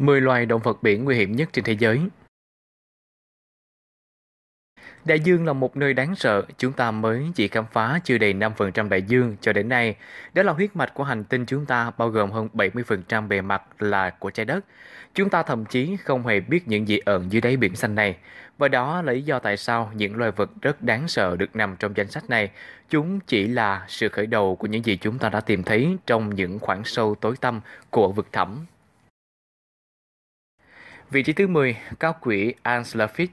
10 loài động vật biển nguy hiểm nhất trên thế giới. Đại dương là một nơi đáng sợ, chúng ta mới chỉ khám phá chưa đầy 5% đại dương cho đến nay. Đó là huyết mạch của hành tinh chúng ta bao gồm hơn 70% bề mặt là của trái đất. Chúng ta thậm chí không hề biết những gì ẩn dưới đáy biển xanh này. Và đó là lý do tại sao những loài vật rất đáng sợ được nằm trong danh sách này. Chúng chỉ là sự khởi đầu của những gì chúng ta đã tìm thấy trong những khoảng sâu tối tăm của vực thẳm Vị trí thứ 10, cao quỷ Anslafit.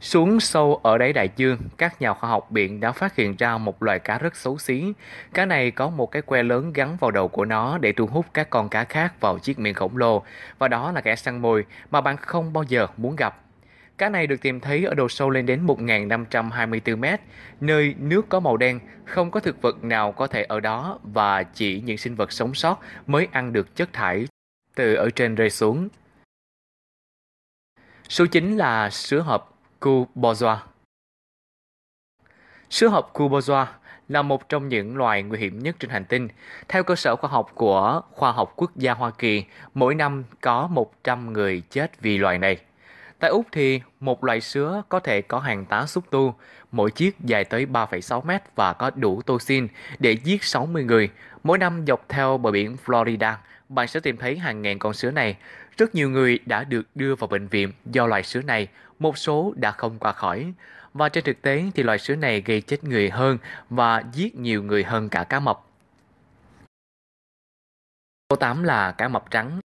Xuống sâu ở đáy đại dương, các nhà khoa học biển đã phát hiện ra một loài cá rất xấu xí. Cá này có một cái que lớn gắn vào đầu của nó để thu hút các con cá khác vào chiếc miệng khổng lồ, và đó là kẻ săn mồi mà bạn không bao giờ muốn gặp. Cá này được tìm thấy ở độ sâu lên đến 1.524 mét, nơi nước có màu đen, không có thực vật nào có thể ở đó và chỉ những sinh vật sống sót mới ăn được chất thải từ ở trên rơi xuống. Số 9 là sứa hộp cu bozoa. Sứa hộp cu là một trong những loài nguy hiểm nhất trên hành tinh. Theo cơ sở khoa học của Khoa học Quốc gia Hoa Kỳ, mỗi năm có 100 người chết vì loài này. Tại Úc thì một loại sứa có thể có hàng tá xúc tu, mỗi chiếc dài tới 3,6 mét và có đủ toxin để giết 60 người. Mỗi năm dọc theo bờ biển Florida, bạn sẽ tìm thấy hàng ngàn con sứa này. Rất nhiều người đã được đưa vào bệnh viện do loài sứa này, một số đã không qua khỏi. Và trên thực tế thì loài sứa này gây chết người hơn và giết nhiều người hơn cả cá mập. Số 8 là cá mập trắng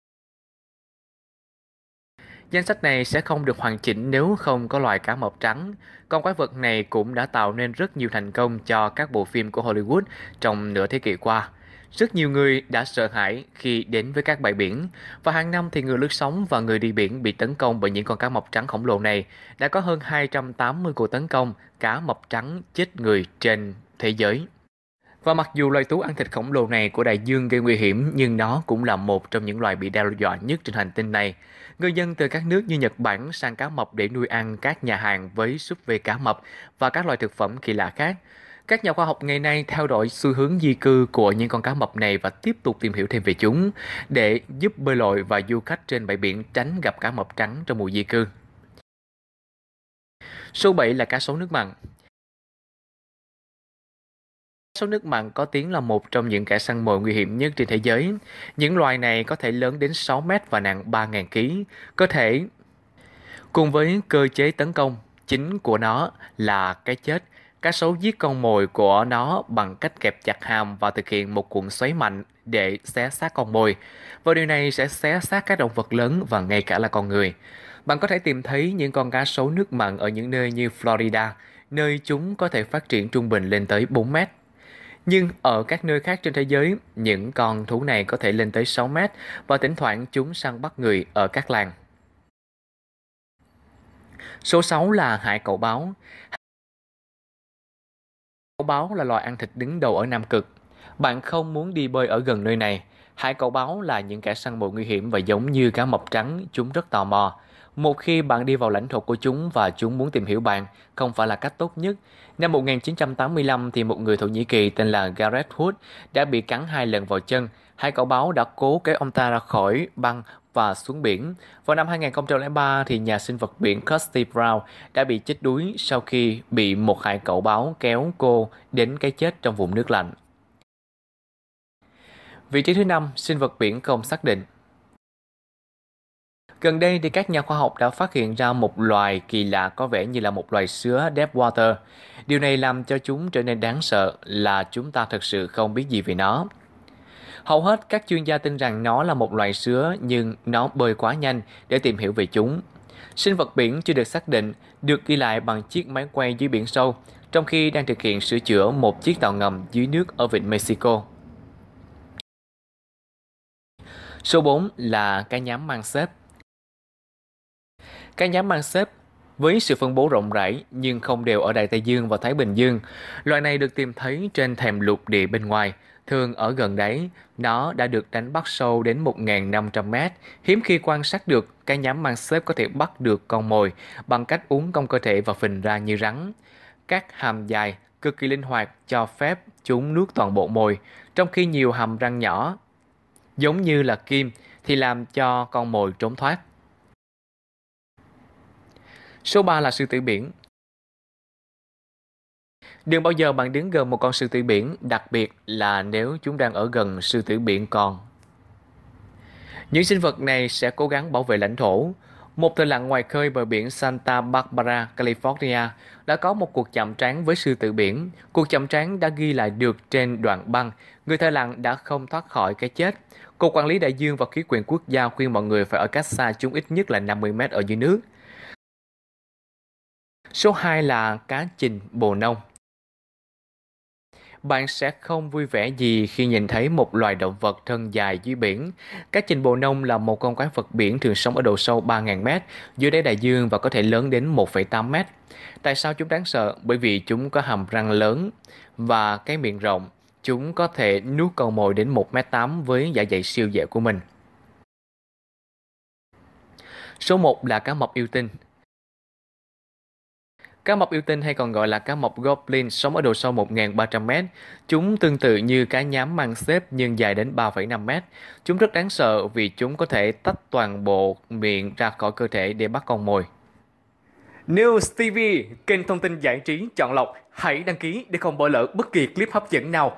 Danh sách này sẽ không được hoàn chỉnh nếu không có loài cá mập trắng. Con quái vật này cũng đã tạo nên rất nhiều thành công cho các bộ phim của Hollywood trong nửa thế kỷ qua. Rất nhiều người đã sợ hãi khi đến với các bãi biển và hàng năm thì người lướt sóng và người đi biển bị tấn công bởi những con cá mập trắng khổng lồ này. Đã có hơn 280 cuộc tấn công cá mập trắng chết người trên thế giới. Và mặc dù loài thú ăn thịt khổng lồ này của đại dương gây nguy hiểm, nhưng nó cũng là một trong những loài bị đe dọa nhất trên hành tinh này. Người dân từ các nước như Nhật Bản sang cá mập để nuôi ăn các nhà hàng với súp về cá mập và các loại thực phẩm kỳ lạ khác. Các nhà khoa học ngày nay theo dõi xu hướng di cư của những con cá mập này và tiếp tục tìm hiểu thêm về chúng để giúp bơi lội và du khách trên bãi biển tránh gặp cá mập trắng trong mùa di cư. Số 7 là cá sấu nước mặn. Sóc nước mặn có tiếng là một trong những kẻ săn mồi nguy hiểm nhất trên thế giới. Những loài này có thể lớn đến 6 mét và nặng 3.000 kg. Có thể cùng với cơ chế tấn công chính của nó là cái chết. Cá sấu giết con mồi của nó bằng cách kẹp chặt hàm và thực hiện một cuộn xoáy mạnh để xé xác con mồi. Và điều này sẽ xé xác các động vật lớn và ngay cả là con người. Bạn có thể tìm thấy những con cá sấu nước mặn ở những nơi như Florida, nơi chúng có thể phát triển trung bình lên tới 4 mét. Nhưng ở các nơi khác trên thế giới, những con thú này có thể lên tới 6 mét và thỉnh thoảng chúng săn bắt người ở các làng. Số 6 là hải cẩu báo. hải Cẩu báo là loài ăn thịt đứng đầu ở Nam Cực. Bạn không muốn đi bơi ở gần nơi này. Hải cẩu báo là những kẻ săn mồi nguy hiểm và giống như cá mập trắng, chúng rất tò mò. Một khi bạn đi vào lãnh thổ của chúng và chúng muốn tìm hiểu bạn, không phải là cách tốt nhất. Năm 1985 thì một người Thổ Nhĩ Kỳ tên là Gareth Wood đã bị cắn hai lần vào chân. Hai cậu báo đã cố kéo ông ta ra khỏi băng và xuống biển. Vào năm 2003 thì nhà sinh vật biển Kirsty Brown đã bị chết đuối sau khi bị một hai cậu báo kéo cô đến cái chết trong vùng nước lạnh. Vị trí thứ năm, sinh vật biển không xác định. Gần đây thì các nhà khoa học đã phát hiện ra một loài kỳ lạ có vẻ như là một loài sứa Deepwater. Điều này làm cho chúng trở nên đáng sợ là chúng ta thật sự không biết gì về nó. Hầu hết các chuyên gia tin rằng nó là một loài sứa nhưng nó bơi quá nhanh để tìm hiểu về chúng. Sinh vật biển chưa được xác định, được ghi lại bằng chiếc máy quay dưới biển sâu, trong khi đang thực hiện sửa chữa một chiếc tàu ngầm dưới nước ở vịnh Mexico. Số 4 là cái nhám mang xếp các nhóm mang xếp với sự phân bố rộng rãi nhưng không đều ở Đại Tây Dương và Thái Bình Dương. Loài này được tìm thấy trên thềm lục địa bên ngoài, thường ở gần đáy. Nó đã được đánh bắt sâu đến 1.500 mét. Hiếm khi quan sát được, Cá nhám mang xếp có thể bắt được con mồi bằng cách uống cong cơ thể và phình ra như rắn. Các hàm dài cực kỳ linh hoạt cho phép chúng nuốt toàn bộ mồi, trong khi nhiều hàm răng nhỏ giống như là kim thì làm cho con mồi trốn thoát. Số 3 là sư tử biển. Đừng bao giờ bạn đứng gần một con sư tử biển, đặc biệt là nếu chúng đang ở gần sư tử biển con. Những sinh vật này sẽ cố gắng bảo vệ lãnh thổ. Một thợ lặn ngoài khơi bờ biển Santa Barbara, California đã có một cuộc chạm trán với sư tử biển. Cuộc chạm trán đã ghi lại được trên đoạn băng. Người thợ lặn đã không thoát khỏi cái chết. Cục Quản lý Đại dương và Khí quyển Quốc gia khuyên mọi người phải ở cách xa chúng ít nhất là 50 mét ở dưới nước. Số 2 là cá trình bồ nông. Bạn sẽ không vui vẻ gì khi nhìn thấy một loài động vật thân dài dưới biển. Cá trình bồ nông là một con quái vật biển thường sống ở độ sâu 3.000m, dưới đáy đại dương và có thể lớn đến 1,8m. Tại sao chúng đáng sợ? Bởi vì chúng có hàm răng lớn và cái miệng rộng. Chúng có thể nuốt con mồi đến 1m8 với dạ dày siêu dẻ của mình. Số 1 là cá mập yêu tinh. Cá mập yêu tinh hay còn gọi là cá mập goblin sống ở độ sâu 1.300m. Chúng tương tự như cá nhám mang xếp nhưng dài đến 3,5m. Chúng rất đáng sợ vì chúng có thể tách toàn bộ miệng ra khỏi cơ thể để bắt con mồi. News TV, kênh thông tin giải trí chọn lọc. Hãy đăng ký để không bỏ lỡ bất kỳ clip hấp dẫn nào.